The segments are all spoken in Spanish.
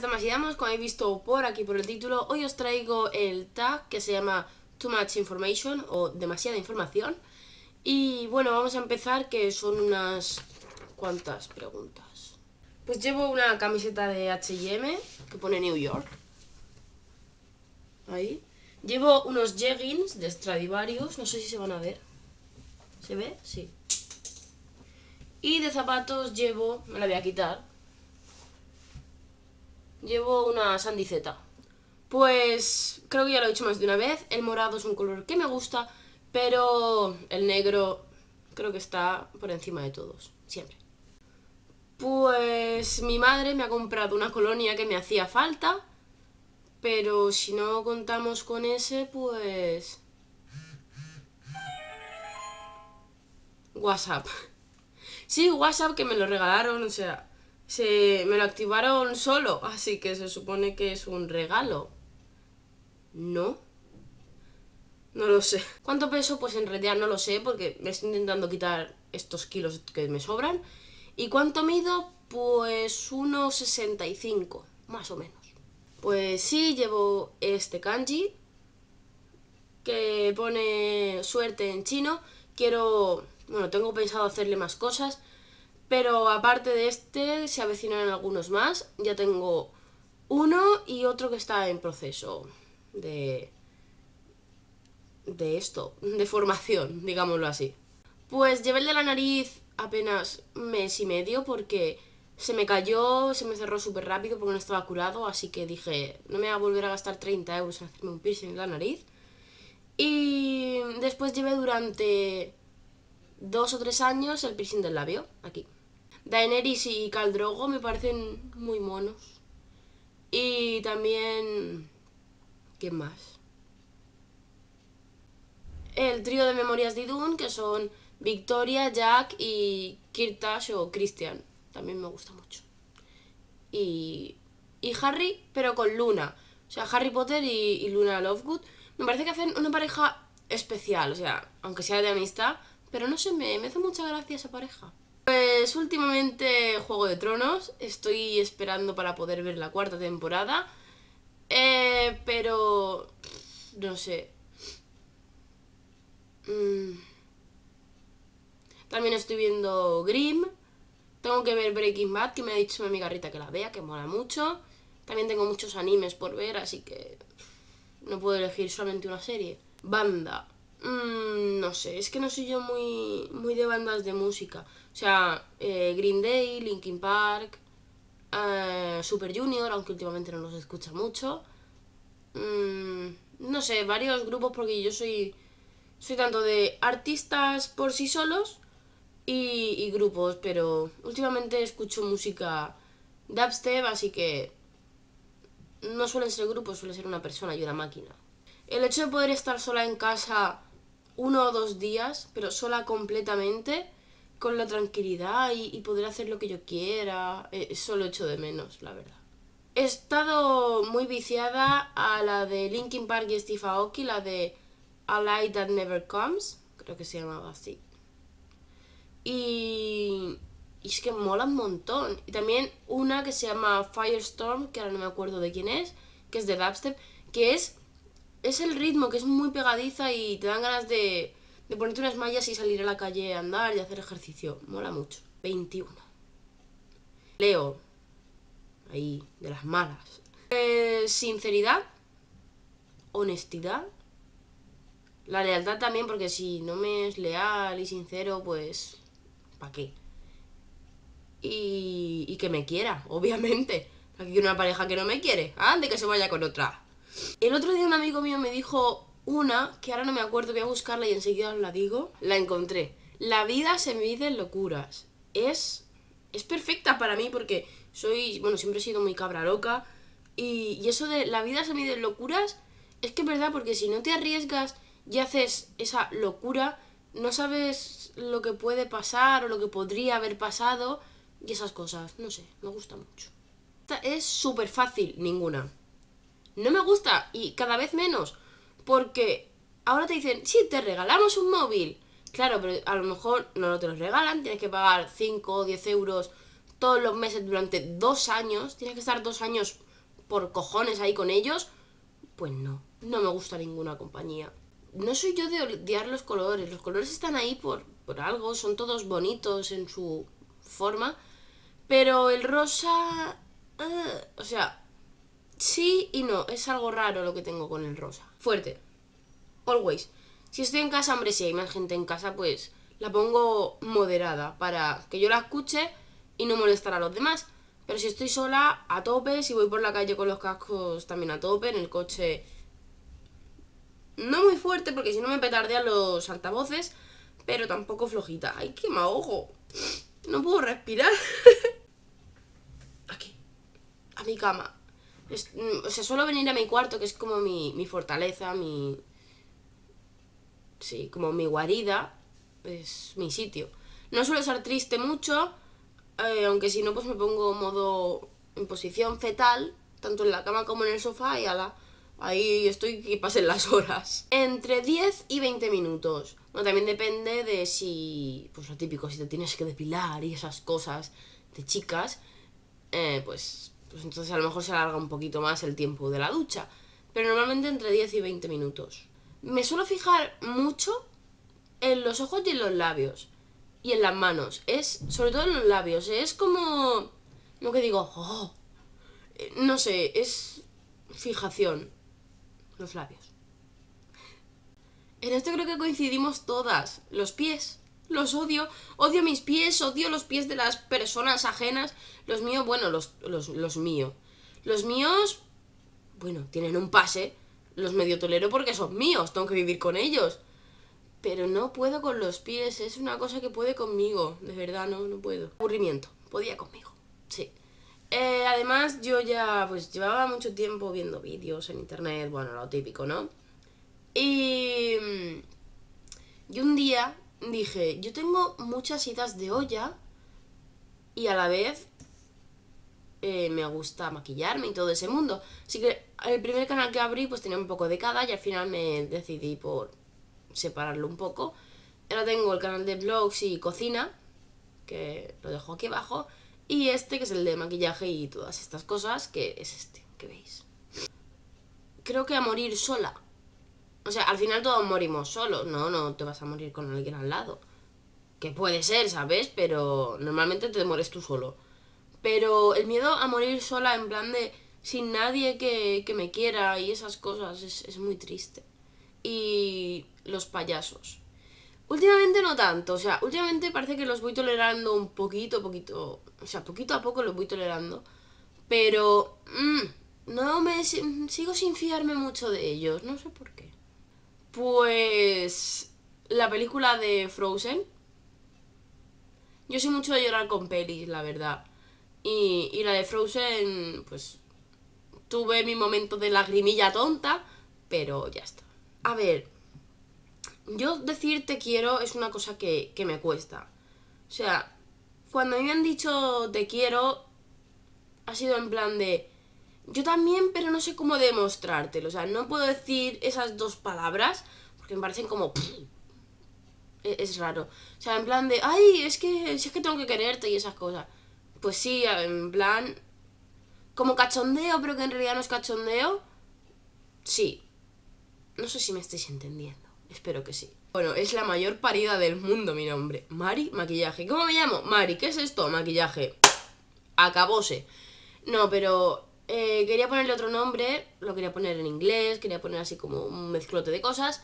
demasiados como habéis visto por aquí por el título, hoy os traigo el tag que se llama Too Much Information o Demasiada Información. Y bueno, vamos a empezar que son unas cuantas preguntas. Pues llevo una camiseta de H&M que pone New York. Ahí. Llevo unos jeggings de Stradivarius, no sé si se van a ver. ¿Se ve? Sí. Y de zapatos llevo, me la voy a quitar, Llevo una sandiceta. Pues creo que ya lo he dicho más de una vez. El morado es un color que me gusta, pero el negro creo que está por encima de todos, siempre. Pues mi madre me ha comprado una colonia que me hacía falta, pero si no contamos con ese, pues... WhatsApp. Sí, WhatsApp que me lo regalaron, o sea, se me lo activaron solo, así que se supone que es un regalo. ¿No? No lo sé. ¿Cuánto peso? Pues en realidad no lo sé porque me estoy intentando quitar estos kilos que me sobran. ¿Y cuánto mido? Pues 1,65, más o menos. Pues sí, llevo este kanji que pone suerte en chino. Quiero, bueno, tengo pensado hacerle más cosas pero aparte de este, se avecinan algunos más. Ya tengo uno y otro que está en proceso de, de esto, de formación, digámoslo así. Pues llevé el de la nariz apenas mes y medio porque se me cayó, se me cerró súper rápido porque no estaba curado, así que dije, no me voy a volver a gastar 30 euros en hacerme un piercing en la nariz. Y después llevé durante dos o tres años el piercing del labio, aquí. Daenerys y Caldrogo me parecen muy monos. Y también... ¿Quién más? El trío de Memorias de Dune que son Victoria, Jack y Kirtash o Christian. También me gusta mucho. Y, y Harry, pero con Luna. O sea, Harry Potter y, Luna Lovegood. Me parece que hacen una pareja especial, o sea, aunque sea de amistad, pero no sé, me hace mucha gracia esa pareja. Pues últimamente Juego de Tronos, estoy esperando para poder ver la cuarta temporada, eh, pero no sé. Mm. También estoy viendo Grimm, tengo que ver Breaking Bad, que me ha dicho mi amiga Rita que la vea, que mola mucho. También tengo muchos animes por ver, así que no puedo elegir solamente una serie. Banda. Mm, no sé, es que no soy yo muy, muy de bandas de música. O sea, eh, Green Day, Linkin Park, eh, Super Junior, aunque últimamente no los escucha mucho. Mm, no sé, varios grupos porque yo soy, soy tanto de artistas por sí solos y, grupos, pero últimamente escucho música dubstep, así que no suelen ser grupos, suele ser una persona y una máquina. El hecho de poder estar sola en casa uno o dos días, pero sola completamente, con la tranquilidad y, poder hacer lo que yo quiera. Solo eh, eso echo de menos, la verdad. He estado muy viciada a la de Linkin Park y Steve Aoki, la de A Light That Never Comes, creo que se llamaba así. Y, y es que mola un montón. Y también una que se llama Firestorm, que ahora no me acuerdo de quién es, que es de Dubstep, que es es el ritmo, que es muy pegadiza y te dan ganas de, ponerte unas mallas y salir a la calle a andar y hacer ejercicio. Mola mucho. 21. Leo. Ahí, de las malas. Eh, sinceridad. Honestidad. La lealtad también, porque si no me es leal y sincero, pues... ¿Para qué? Y, y que me quiera, obviamente. Aquí una pareja que no me quiere. de que se vaya con otra. El otro día un amigo mío me dijo una, que ahora no me acuerdo, voy a buscarla y enseguida os la digo. La encontré. La vida se mide en locuras. Es, es perfecta para mí porque soy, bueno, siempre he sido muy cabra loca. Y, y eso de la vida se mide en locuras es que es verdad porque si no te arriesgas y haces esa locura, no sabes lo que puede pasar o lo que podría haber pasado y esas cosas. No sé, me gusta mucho. es súper fácil, ninguna no me gusta y cada vez menos, porque ahora te dicen, sí, te regalamos un móvil. Claro, pero a lo mejor no te los regalan, tienes que pagar 5 o 10 euros todos los meses durante dos años, tienes que estar dos años por cojones ahí con ellos. Pues no, no me gusta ninguna compañía. No soy yo de odiar los colores, los colores están ahí por, algo, son todos bonitos en su forma, pero el rosa... Ah, o sea, Sí y no, es algo raro lo que tengo con el rosa. Fuerte. Always. Si estoy en casa, hombre, si hay más gente en casa, pues la pongo moderada para que yo la escuche y no molestar a los demás. Pero si estoy sola, a tope, si voy por la calle con los cascos también a tope, en el coche no muy fuerte porque si no me petardean los altavoces, pero tampoco flojita. ¡Ay, que me ahogo! No puedo respirar. Aquí, a mi cama. Mm, o sea, suelo venir a mi cuarto, que es como mi, fortaleza, mi... Sí, como mi guarida, es mi sitio. No suelo estar triste mucho, eh, aunque si no, pues me pongo modo en posición fetal, tanto en la cama como en el sofá, y ala, ahí estoy que pasen las horas. Entre 10 y 20 minutos. Bueno, también depende de si, pues lo típico, si te tienes que depilar y esas cosas de chicas, eh, pues pues entonces a lo mejor se alarga un poquito más el tiempo de la ducha, pero normalmente entre 10 y 20 minutos. Me suelo fijar mucho en los ojos y en los labios y en las manos, es sobre todo en los labios, es como No que digo, oh". eh, no sé, es fijación los labios. En esto creo que coincidimos todas, los pies los odio, odio mis pies, odio los pies de las personas ajenas. Los míos, bueno, los, míos. Los míos, bueno, tienen un pase, los medio tolero porque son míos, tengo que vivir con ellos. Pero no puedo con los pies, es una cosa que puede conmigo, de verdad, no, no puedo. Aburrimiento, podía conmigo, sí. Eh, además, yo ya pues llevaba mucho tiempo viendo vídeos en internet, bueno, lo típico, ¿no? Y, mm, y un día dije, yo tengo muchas idas de olla y a la vez eh, me gusta maquillarme y todo ese mundo. Así que el primer canal que abrí pues tenía un poco de cada y al final me decidí por separarlo un poco. Ahora tengo el canal de vlogs y cocina, que lo dejo aquí abajo, y este que es el de maquillaje y todas estas cosas, que es este, que veis. Creo que a morir sola. O sea, al final todos morimos solos, ¿no? No te vas a morir con alguien al lado. Que puede ser, ¿sabes? Pero normalmente te mueres tú solo. Pero el miedo a morir sola en plan de sin nadie que, que me quiera y esas cosas es, muy triste. Y los payasos. Últimamente no tanto, o sea, últimamente parece que los voy tolerando un poquito, poquito, o sea, poquito a poco los voy tolerando, pero mmm, no me sigo sin fiarme mucho de ellos, no sé por qué. Pues la película de Frozen. Yo soy mucho de llorar con pelis, la verdad. Y, la de Frozen, pues tuve mi momento de lagrimilla tonta, pero ya está. A ver, yo decir te quiero es una cosa que, me cuesta. O sea, cuando me han dicho te quiero, ha sido en plan de yo también, pero no sé cómo demostrártelo. O sea, no puedo decir esas dos palabras porque me parecen como... E-, es raro. O sea, en plan de, ay, es que, si es que tengo que quererte y esas cosas. Pues sí, en plan... Como cachondeo, pero que en realidad no es cachondeo. Sí. No sé si me estáis entendiendo. Espero que sí. Bueno, es la mayor parida del mundo mi nombre. Mari, maquillaje. ¿Cómo me llamo? Mari, ¿qué es esto? Maquillaje. Acabóse. No, pero eh, quería ponerle otro nombre, lo quería poner en inglés, quería poner así como un mezclote de cosas,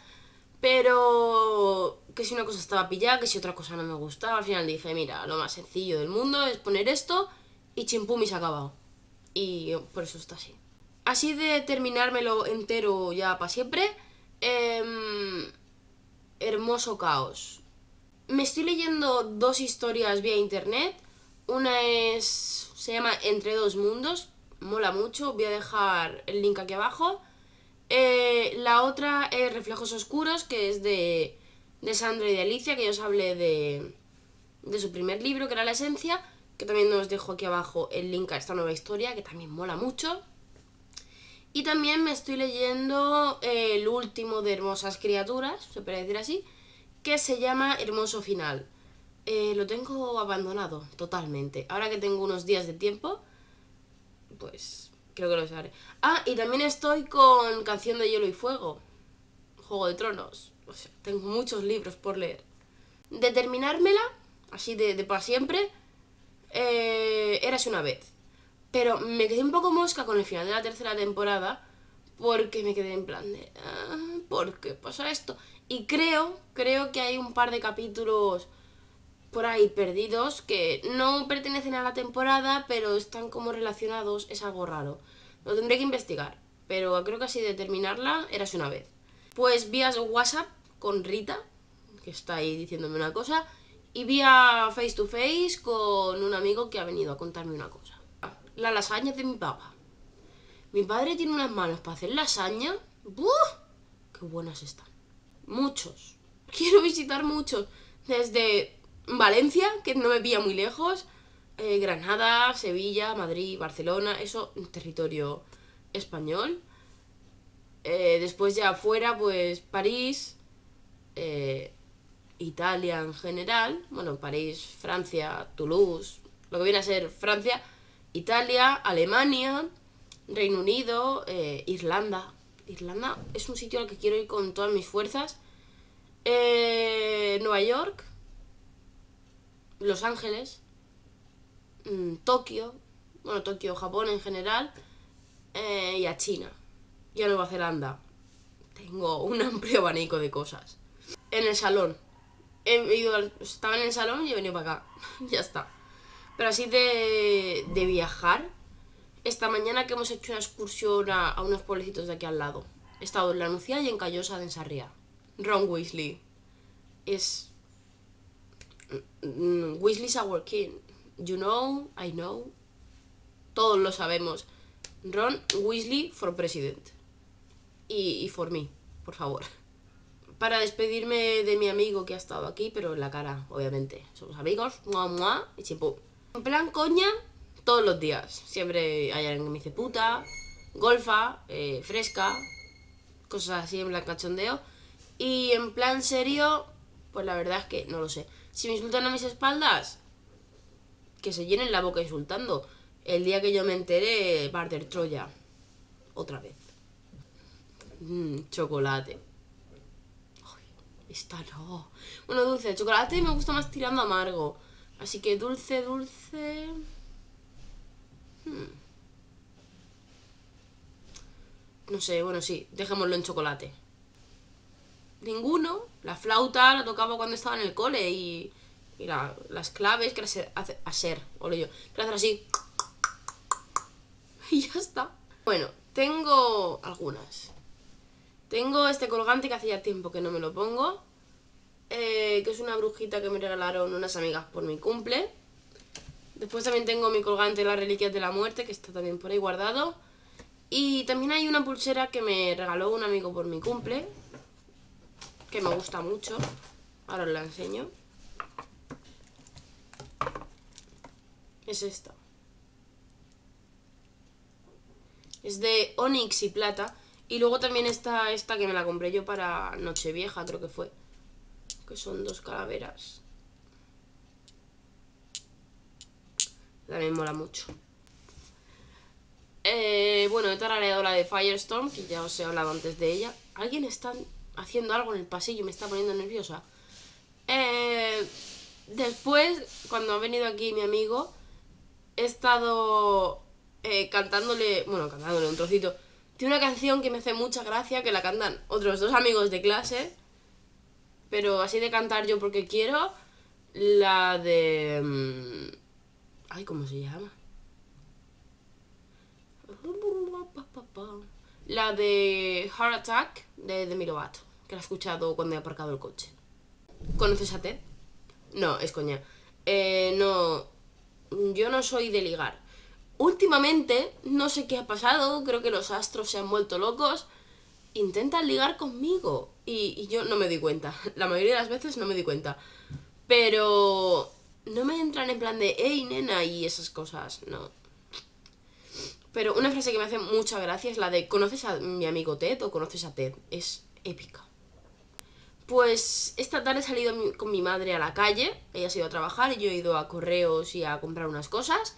pero que si una cosa estaba pillada, que si otra cosa no me gustaba, al final dije, mira, lo más sencillo del mundo es poner esto y chimpumis se ha acabado. Y por eso está así. Así de terminármelo entero ya para siempre, em, hermoso caos. Me estoy leyendo dos historias vía internet. Una es. se llama Entre dos mundos, mola mucho, voy a dejar el link aquí abajo. Eh, la otra es Reflejos Oscuros, que es de, de Sandra y de Alicia, que yo os hablé de, de su primer libro, que era La Esencia, que también os dejo aquí abajo el link a esta nueva historia, que también mola mucho. Y también me estoy leyendo eh, el último de Hermosas Criaturas, se puede decir así, que se llama Hermoso Final. Eh, lo tengo abandonado totalmente. Ahora que tengo unos días de tiempo, pues creo que lo sabré. Ah, y también estoy con Canción de Hielo y Fuego, Juego de Tronos. O sea, tengo muchos libros por leer. Determinármela, así de, para siempre, eh, eras una vez. Pero me quedé un poco mosca con el final de la tercera temporada porque me quedé en plan de... Ah, ¿Por qué pasa esto? Y creo, creo que hay un par de capítulos por ahí perdidos que no pertenecen a la temporada, pero están como relacionados, es algo raro. Lo tendré que investigar, pero creo que así de terminarla eras una vez. Pues vía WhatsApp con Rita, que está ahí diciéndome una cosa, y vía face to face con un amigo que ha venido a contarme una cosa. La lasaña de mi papá. Mi padre tiene unas manos para hacer lasaña. buh ¡Qué buenas están! Muchos. Quiero visitar muchos. Desde Valencia, que no me veía muy lejos, eh, Granada, Sevilla, Madrid, Barcelona, eso territorio español. Eh, después ya afuera, pues París, eh, Italia en general, bueno, París, Francia, Toulouse, lo que viene a ser Francia, Italia, Alemania, Reino Unido, Irlanda. Irlanda es un sitio al que quiero ir con todas mis fuerzas. Nueva York, los Ángeles, mm, Tokio, bueno, Tokio, Japón en general, eh, y a China, y a Nueva Zelanda. Tengo un amplio abanico de cosas. En el salón. estaba en el salón y he venido para acá. ya está. Pero así de, viajar, esta mañana que hemos hecho una excursión a, unos pueblecitos de aquí al lado. He estado en La Nucía y en Callosa de Ensarría. Ron Weasley es Mm, Weasley's our king. You know, I know. Todos lo sabemos. Ron Weasley for president. Y, y for me, por favor. Para despedirme de mi amigo que ha estado aquí, pero en la cara, obviamente. Somos amigos, mua mua, y chipo. En plan coña, todos los días. Siempre hay alguien que me dice puta, golfa, eh, fresca, cosas así en plan cachondeo. Y en plan serio, pues la verdad es que no lo sé. Si me insultan a mis espaldas, que se llenen la boca insultando. El día que yo me enteré, Barter Troya. Otra vez. Mm, chocolate. Ay, esta no. Bueno, dulce. Chocolate me gusta más tirando amargo. Así que dulce, dulce... Hmm. No sé, bueno, sí. Dejémoslo en chocolate. Ninguno. La flauta la tocaba cuando estaba en el cole y, las claves que las hace hacer, o yo, que hacer así. Y ya está. Bueno, tengo algunas. Tengo este colgante que hacía tiempo que no me lo pongo. Eh, que es una brujita que me regalaron unas amigas por mi cumple. Después también tengo mi colgante Las Reliquias de la Muerte, que está también por ahí guardado. Y también hay una pulsera que me regaló un amigo por mi cumple, que me gusta mucho. Ahora os la enseño. Es esta. Es de Onyx y plata. Y luego también está esta que me la compré yo para Nochevieja, creo que fue. Que son dos calaveras. También mola mucho. Eh, bueno, he tarareado la de Firestorm, que ya os he hablado antes de ella. ¿Alguien está haciendo algo en el pasillo y me está poniendo nerviosa. Eh, después, cuando ha venido aquí mi amigo, he estado eh, cantándole, bueno, cantándole un trocito. Tiene una canción que me hace mucha gracia, que la cantan otros dos amigos de clase, pero así de cantar yo porque quiero, la de... Mm, ay, ¿cómo se llama? La de Heart Attack de mi Lovato, que la he escuchado cuando he aparcado el coche. ¿Conoces a Ted? No, es coña. Eh, no, yo no soy de ligar. Últimamente, no sé qué ha pasado, creo que los astros se han vuelto locos. Intentan ligar conmigo y, y yo no me di cuenta. La mayoría de las veces no me di cuenta. Pero no me entran en plan de, hey nena, y esas cosas, no. Pero una frase que me hace mucha gracia es la de ¿Conoces a mi amigo Ted o conoces a Ted? Es épica. Pues esta tarde he salido con mi madre a la calle, ella ha ido a trabajar y yo he ido a correos y a comprar unas cosas,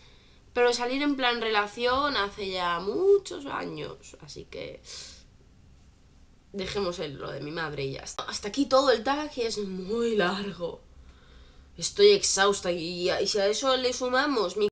pero salir en plan relación hace ya muchos años, así que dejemos el, lo de mi madre y ya está. Hasta aquí todo el tag es muy largo. Estoy exhausta y, y, y si a eso le sumamos mi